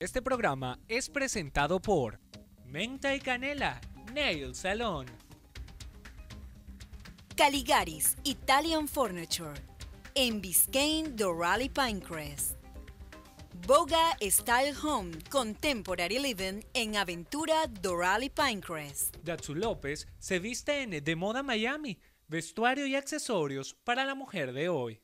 Este programa es presentado por Menta y Canela, Nail Salon, Caligaris, Italian Furniture, en Biscayne, Doral Pinecrest. Boga Style Home Contemporary Living en Aventura Doral Pinecrest. Datsu López se viste en De Moda Miami, vestuario y accesorios para la mujer de hoy.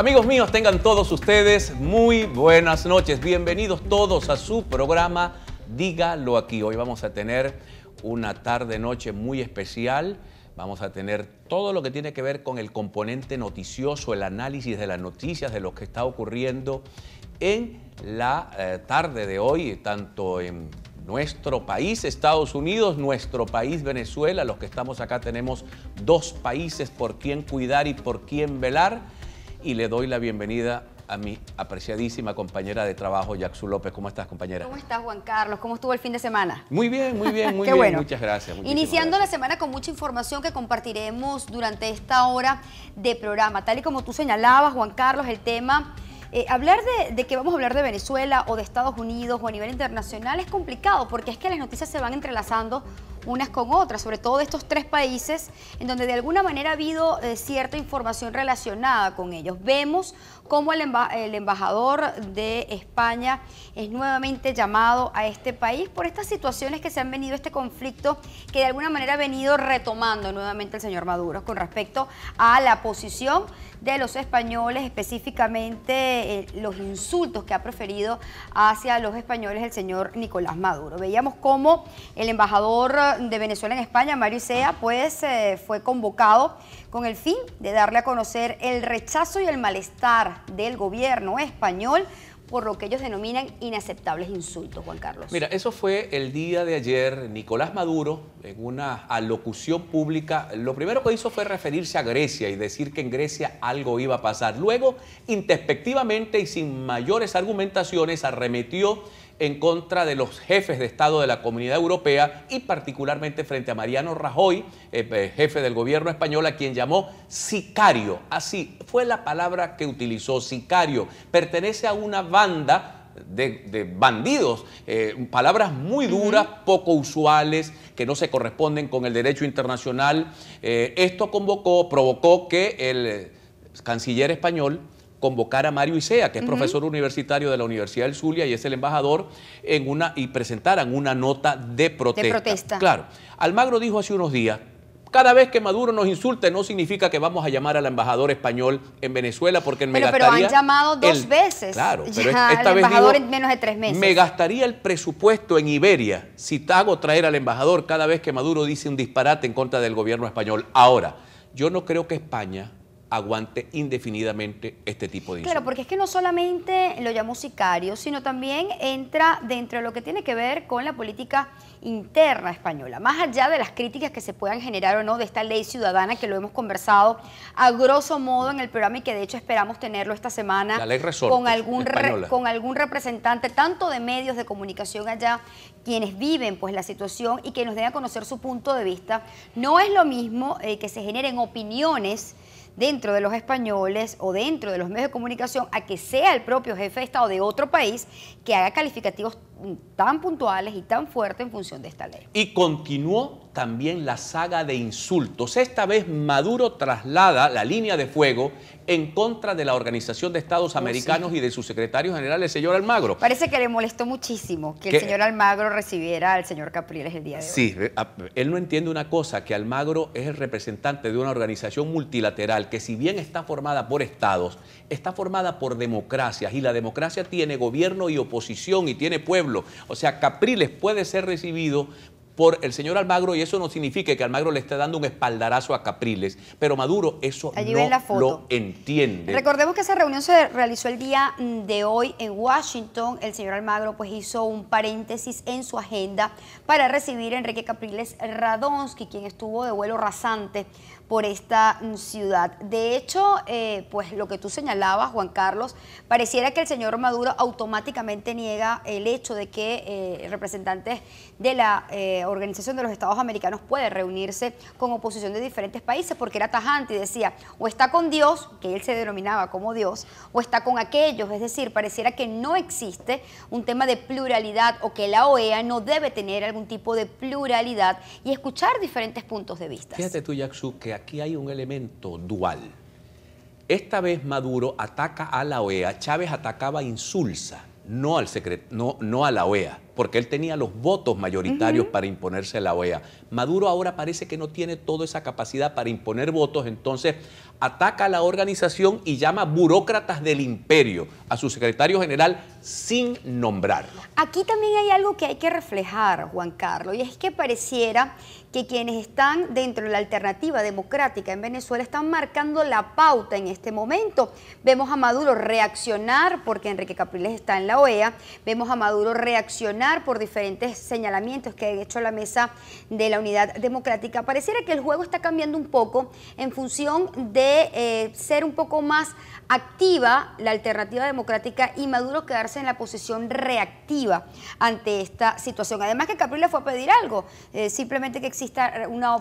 Amigos míos, tengan todos ustedes muy buenas noches. Bienvenidos todos a su programa Dígalo aquí. Hoy vamos a tener una tarde-noche muy especial. Vamos a tener todo lo que tiene que ver con el componente noticioso, el análisis de las noticias, de lo que está ocurriendo en la eh, tarde de hoy, tanto en nuestro país, Estados Unidos, nuestro país, Venezuela. Los que estamos acá tenemos dos países por quien cuidar y por quién velar y le doy la bienvenida a mi apreciadísima compañera de trabajo, Jackson López. ¿Cómo estás, compañera? ¿Cómo estás, Juan Carlos? ¿Cómo estuvo el fin de semana? Muy bien, muy bien, muy bien. Muchas gracias. Iniciando la semana con mucha información que compartiremos durante esta hora de programa. Tal y como tú señalabas, Juan Carlos, el tema eh, hablar de, que vamos a hablar de Venezuela o de Estados Unidos o a nivel internacional es complicado porque es que las noticias se van entrelazando unas con otras, sobre todo de estos tres países en donde de alguna manera ha habido eh, cierta información relacionada con ellos. Vemos cómo el embajador de España es nuevamente llamado a este país por estas situaciones que se han venido, este conflicto que de alguna manera ha venido retomando nuevamente el señor Maduro con respecto a la posición de los españoles, específicamente eh, los insultos que ha proferido hacia los españoles el señor Nicolás Maduro. Veíamos cómo el embajador de Venezuela en España, Mario Isea, pues eh, fue convocado con el fin de darle a conocer el rechazo y el malestar del gobierno español por lo que ellos denominan inaceptables insultos, Juan Carlos. Mira, eso fue el día de ayer. Nicolás Maduro, en una alocución pública, lo primero que hizo fue referirse a Grecia y decir que en Grecia algo iba a pasar. Luego, introspectivamente y sin mayores argumentaciones, arremetió en contra de los jefes de Estado de la Comunidad Europea y particularmente frente a Mariano Rajoy, eh, eh, jefe del gobierno español, a quien llamó sicario. Así fue la palabra que utilizó, sicario. Pertenece a una banda de, bandidos, eh, palabras muy duras, poco usuales, que no se corresponden con el derecho internacional. esto convocó, provocó que el canciller español convocar a Mario Isea, que es profesor universitario de la Universidad del Zulia y es el embajador, en una, y presentaran una nota de protesta. De protesta. Claro. Almagro dijo hace unos días, cada vez que Maduro nos insulte no significa que vamos a llamar al embajador español en Venezuela porque en me pero, gastaría... han llamado dos veces. Claro, pero embajador en menos de tres meses. Me gastaría el presupuesto en Iberia si hago traer al embajador cada vez que Maduro dice un disparate en contra del gobierno español. Ahora, yo no creo que España aguante indefinidamente este tipo de Claro, porque es que no solamente lo llamó sicario, sino también entra dentro de lo que tiene que ver con la política interna española, más allá de las críticas que se puedan generar o no de esta ley ciudadana que lo hemos conversado a grosso modo en el programa y que de hecho esperamos tenerlo esta semana con, algún con algún representante tanto de medios de comunicación allá, quienes viven pues la situación y que nos den a conocer su punto de vista. No es lo mismo eh, que se generen opiniones dentro de los españoles o dentro de los medios de comunicación a que sea el propio jefe de Estado de otro país que haga calificativos tan puntuales y tan fuertes en función de esta ley. Y continuó también la saga de insultos. Esta vez Maduro traslada la línea de fuego en contra de la Organización de Estados oh, Americanos y de su secretario general, el señor Almagro. Parece que le molestó muchísimo que, que el señor Almagro recibiera al señor Capriles el día de hoy. Sí, eh, ah, él no entiende una cosa, que Almagro es el representante de una organización multilateral que si bien está formada por estados, está formada por democracias y la democracia tiene gobierno y oposición y tiene pueblo. O sea, Capriles puede ser recibido por el señor Almagro y eso no significa que Almagro le esté dando un espaldarazo a Capriles, pero Maduro eso no lo entiende. Recordemos que esa reunión se realizó el día mm, de hoy en Washington. El señor Almagro pues hizo un paréntesis en su agenda para recibir a Enrique Capriles Radonsky, quien estuvo de vuelo rasante por esta mm, ciudad. De hecho, eh, pues lo que tú señalabas, Juan Carlos, pareciera que el señor Maduro automáticamente niega el hecho de que eh, representantes de la eh, Organización de los Estados Americanos pueden reunirse con oposición de diferentes países, porque era tajante y decía, o está con Dios, que él se denominaba como Dios, o está con aquellos, es decir, pareciera que no existe un tema de pluralidad o que la OEA no debe tener algún tipo de pluralidad y escuchar diferentes puntos de vista. Fíjate tú, Yaksu, que aquí hay un elemento dual. Esta vez Maduro ataca a la OEA, Chávez atacaba a Insulsa, no, al no, no a la OEA porque él tenía los votos mayoritarios para imponerse a la OEA. Maduro ahora parece que no tiene toda esa capacidad para imponer votos, entonces ataca a la organización y llama burócratas del imperio a su secretario general sin nombrarlo. Aquí también hay algo que hay que reflejar, Juan Carlos, y es que pareciera que quienes están dentro de la alternativa democrática en Venezuela están marcando la pauta en este momento. Vemos a Maduro reaccionar porque Enrique Capriles está en la OEA, vemos a Maduro reaccionar por diferentes señalamientos que ha hecho la mesa de la Unidad Democrática. Pareciera que el juego está cambiando un poco en función de eh, ser un poco más activa la alternativa democrática y Maduro quedarse en la posición reactiva ante esta situación. Además que Capriles fue a pedir algo, eh, simplemente que exista unos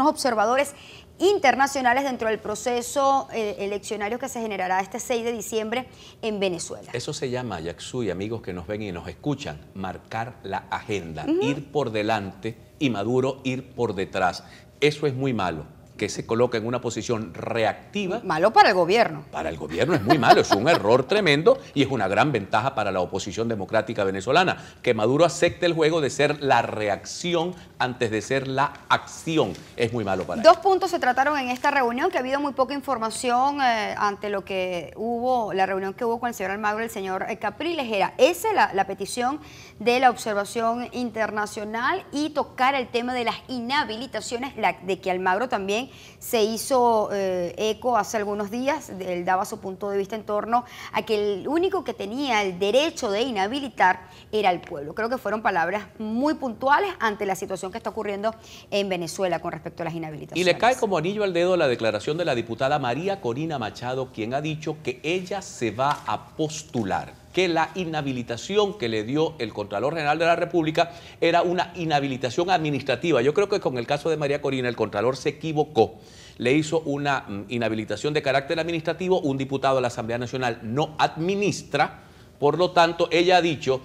observadores internacionales dentro del proceso eh, eleccionario que se generará este 6 de diciembre en Venezuela. Eso se llama, Yaxu amigos que nos ven y nos escuchan, marcar la agenda, ir por delante y Maduro ir por detrás. Eso es muy malo que se coloca en una posición reactiva. Malo para el gobierno. Para el gobierno es muy malo, es un error tremendo y es una gran ventaja para la oposición democrática venezolana, que Maduro acepte el juego de ser la reacción antes de ser la acción. Es muy malo para Dos puntos se trataron en esta reunión, que ha habido muy poca información eh, ante lo que hubo, la reunión que hubo con el señor Almagro y el señor eh, Capriles. Era esa la, la petición de la observación internacional y tocar el tema de las inhabilitaciones, la, de que Almagro también se hizo eh, eco hace algunos días, él daba su punto de vista en torno a que el único que tenía el derecho de inhabilitar era el pueblo. Creo que fueron palabras muy puntuales ante la situación que está ocurriendo en Venezuela con respecto a las inhabilitaciones. Y le cae como anillo al dedo la declaración de la diputada María Corina Machado, quien ha dicho que ella se va a postular que la inhabilitación que le dio el Contralor General de la República era una inhabilitación administrativa. Yo creo que con el caso de María Corina el Contralor se equivocó le hizo una mm, inhabilitación de carácter administrativo, un diputado de la Asamblea Nacional no administra, por lo tanto, ella ha dicho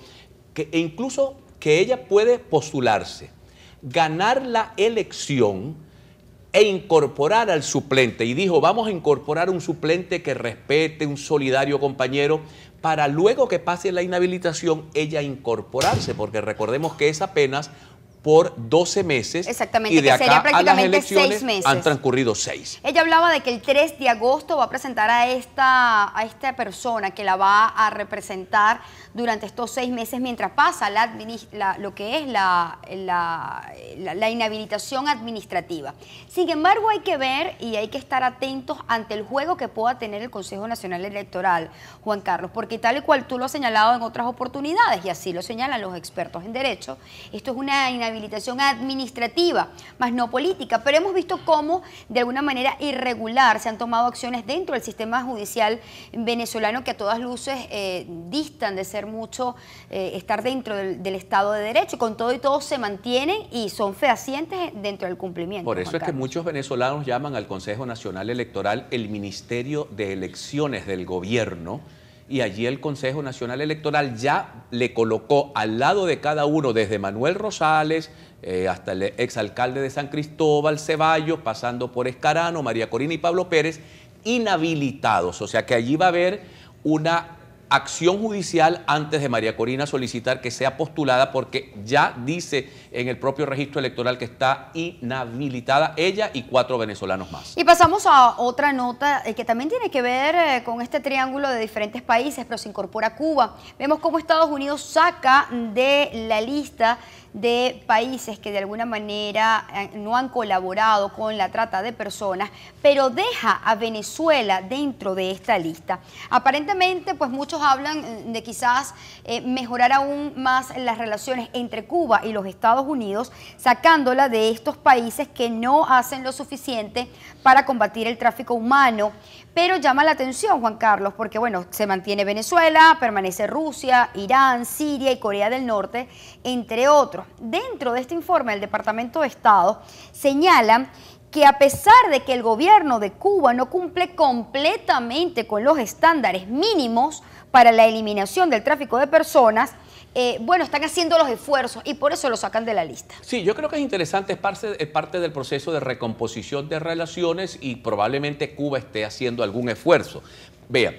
que e incluso que ella puede postularse, ganar la elección e incorporar al suplente. Y dijo, vamos a incorporar un suplente que respete, un solidario compañero, para luego que pase la inhabilitación ella incorporarse, porque recordemos que es apenas por 12 meses. Exactamente, y de sería prácticamente a las elecciones meses. Han transcurrido seis. Ella hablaba de que el 3 de agosto va a presentar a esta, a esta persona que la va a representar durante estos seis meses mientras pasa lo que es la, inhabilitación administrativa. Sin embargo, hay que ver y hay que estar atentos ante el juego que pueda tener el Consejo Nacional Electoral, Juan Carlos, porque tal y cual tú lo has señalado en otras oportunidades, y así lo señalan los expertos en derecho, esto es una inhabilitación administrativa, más no política, pero hemos visto cómo de alguna manera irregular se han tomado acciones dentro del sistema judicial venezolano que a todas luces eh, distan de ser mucho, eh, estar dentro del, Estado de Derecho, y con todo y todo se mantienen y son fehacientes dentro del cumplimiento. Por eso es que muchos venezolanos llaman al Consejo Nacional Electoral el Ministerio de Elecciones del Gobierno, y allí el Consejo Nacional Electoral ya le colocó al lado de cada uno, desde Manuel Rosales eh, hasta el exalcalde de San Cristóbal, Ceballo, pasando por Escarano, María Corina y Pablo Pérez, inhabilitados. O sea que allí va a haber una acción judicial antes de María Corina solicitar que sea postulada porque ya dice en el propio registro electoral que está inhabilitada ella y cuatro venezolanos más. Y pasamos a otra nota eh, que también tiene que ver eh, con este triángulo de diferentes países, pero se incorpora Cuba. Vemos cómo Estados Unidos saca de la lista de países que de alguna manera eh, no han colaborado con la trata de personas, pero deja a Venezuela dentro de esta lista. Aparentemente, pues muchos hablan eh, de quizás eh, mejorar aún más las relaciones entre Cuba y los Estados Unidos, sacándola de estos países que no hacen lo suficiente para combatir el tráfico humano, pero llama la atención, Juan Carlos, porque bueno, se mantiene Venezuela, permanece Rusia, Irán, Siria y Corea del Norte, entre otros. Dentro de este informe el Departamento de Estado señala que a pesar de que el gobierno de Cuba no cumple completamente con los estándares mínimos para la eliminación del tráfico de personas, eh, bueno, están haciendo los esfuerzos y por eso lo sacan de la lista. Sí, yo creo que es interesante, es parte, es parte del proceso de recomposición de relaciones y probablemente Cuba esté haciendo algún esfuerzo. Vean,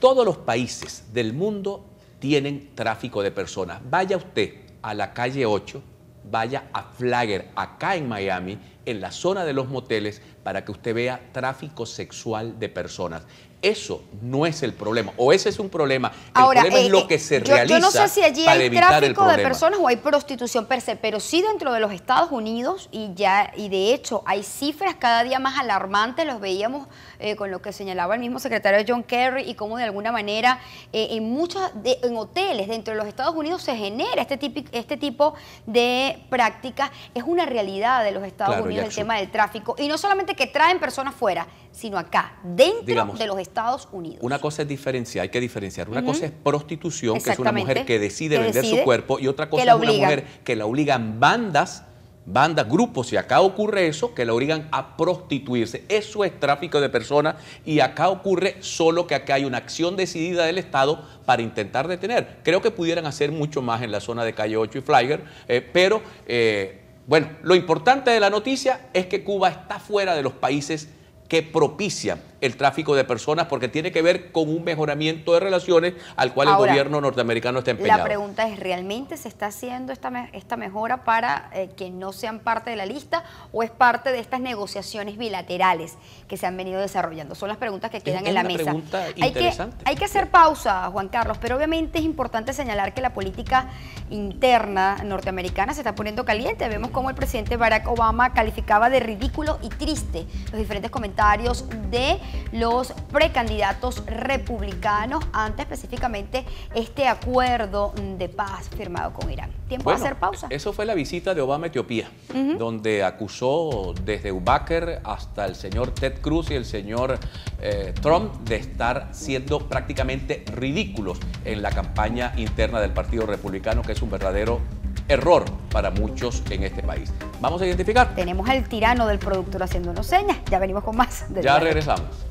todos los países del mundo tienen tráfico de personas. Vaya usted a la calle 8, vaya a Flagger, acá en Miami, en la zona de los moteles para que usted vea tráfico sexual de personas. Eso no es el problema, o ese es un problema. Ahora, el problema es eh, lo eh, que se realiza. Yo no sé si allí hay tráfico de personas o hay prostitución per se, pero sí dentro de los Estados Unidos, y ya, y de hecho hay cifras cada día más alarmantes, los veíamos eh, con lo que señalaba el mismo secretario John Kerry, y cómo de alguna manera en muchos de, en hoteles dentro de los Estados Unidos se genera este, típico, este tipo de prácticas. Es una realidad de los Estados Unidos el tema del tráfico. Y no solamente que traen personas fuera, sino acá, dentro de los Estados Unidos. Una cosa es diferenciar, hay que diferenciar. Una cosa es prostitución, que es una mujer que decide vender su cuerpo, y otra cosa es una mujer que la obligan bandas bandas, grupos, y acá ocurre eso, que la obligan a prostituirse. Eso es tráfico de personas y acá ocurre solo que acá hay una acción decidida del Estado para intentar detener. Creo que pudieran hacer mucho más en la zona de Calle 8 y Flyer, eh, pero eh, bueno, lo importante de la noticia es que Cuba está fuera de los países que propician el tráfico de personas porque tiene que ver con un mejoramiento de relaciones al cual el gobierno norteamericano está empeñado. La pregunta es, ¿realmente se está haciendo esta, esta mejora para eh, que no sean parte de la lista o es parte de estas negociaciones bilaterales que se han venido desarrollando? Son las preguntas que quedan en la mesa. Hay que, hay que hacer pausa, Juan Carlos, pero obviamente es importante señalar que la política interna norteamericana se está poniendo caliente. Vemos cómo el presidente Barack Obama calificaba de ridículo y triste los diferentes comentarios de los precandidatos republicanos ante específicamente este acuerdo de paz firmado con Irán. ¿Tiempo de hacer pausa? Eso fue la visita de Obama a Etiopía, donde acusó desde Ubaker hasta el señor Ted Cruz y el señor eh, Trump de estar siendo prácticamente ridículos en la campaña interna del Partido Republicano, que es un verdadero error para muchos en este país. Vamos a identificar. Tenemos al tirano del productor haciéndonos señas. Ya venimos con más. ya regresamos.